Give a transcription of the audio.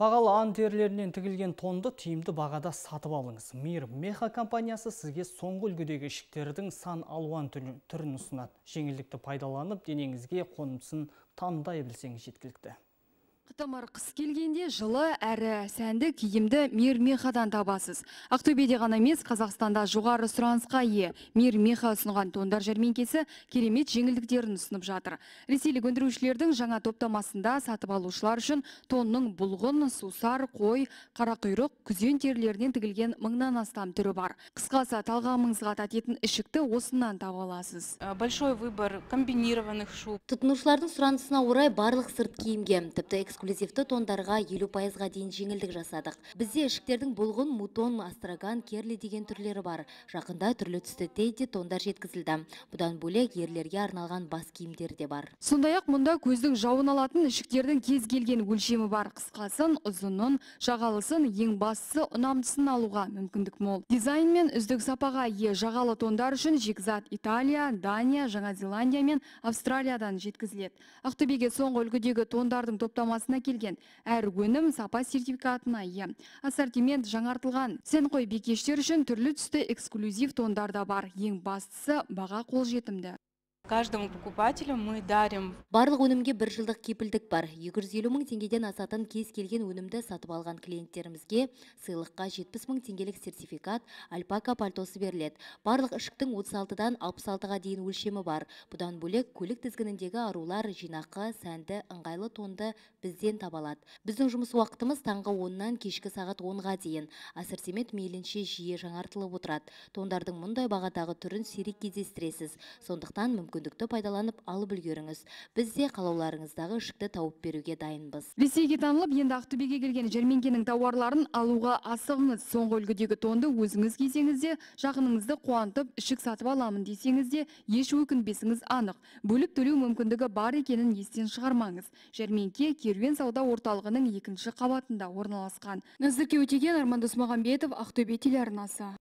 бағалы аң терілерінен тігілген тонды тиімді бағада сатып алыңыз мир меха компаниясы сізге соңғы үлгідегі ішіктердің сан алуан түрін ұсынады жеңілдікті пайдаланып денеңізге қонымсын таңдай білсеңіз жеткілікті Қытымыр қыс келгенде жылы әрі сәнді киімді мейірмехадан табасыз. Ақтөбеде ғана емес, Қазақстанда жоғары сұранысқа ие мейірмеха ұсынған тондар жәрмеңкесі керемет жеңілдіктерін ұсынып жатыр. Ресейлік өндірушілердің жаңа топтамасында сатып алушылар үшін тонның бұлғын, сусар, қой, қарақұйрық, күзен терілерінен тігілген мыңнан астам түрі бар. Қысқасы талғамыңызға татетін ішікті осыннан таба аласыз. Э, большой выбор комбинированных шуб. Тұтынушылардың сұранысына орай барлық сырт киімге, тіпті эксклюзивті тондарға елу пайызға дейін жеңілдік жасадық бізде ішіктердің бұлғын мутон астраган керли деген түрлері бар жақында түрлі түсті де тондар жеткізілді бұдан бөлек ерлерге арналған бас киімдер де бар сондай ақ мұнда көздің жауын алатын ішіктердің кез келген өлшемі бар қысқасын ұзынын жағалысын ең бастысы ұнамдысын алуға мүмкіндік мол дизайн мен үздік сапаға ие жағалы тондар үшін шикізат италия дания жаңа зеландия мен австралиядан жеткізіледі ақтөбеге соңғы үлгідегі тондардың топтамасын қаласына келген әр өнім сапа сертификатына ие ассортимент жаңартылған қой бекештер үшін түрлі түсті эксклюзив тондар да бар ең бастысы баға қол қолжетімді каждому покупателю мы дарим барлық өнімге бір жылдық кепілдік бар 250 мың теңгеден асатын кез келген өнімді сатып алған клиенттерімізге сыйлыққа 70 мың теңгелік сертификат альпака пальтосы беріледі барлық ішіктің 36-дан 66-ға дейін өлшемі бар бұдан бөлек көлік тізгініндегі арулар жинақы сәнді ыңғайлы тонды бізден таба алады біздің жұмыс уақытымыз таңғы 10-нан кешкі сағат 10-ға дейін ассортимент мейлінше жиі жаңартылып отырады тондардың мұндай бағадағы түрін сирек кездестіресіз сондықтан мүмкін мүмкіндікті пайдаланып алып үлгеріңіз бізде қалауларыңыздағы ішікті тауып беруге дайынбыз ресейге танылып енді ақтөбеге келген жәрмеңкенің тауарларын алуға асығыңыз соңғы үлгідегі тонды өзіңіз кисеңіз де жақыныңызды қуантып ішік сатып аламын десеңіз де еш өкінбесіңіз анық бөліп төлеу мүмкіндігі бар екенін естен шығармаңыз жәрмеңке керуен сауда орталығының екінші қабатында орналасқан назерке өтеген арман досмағамбетов ақтөбе телеарнасы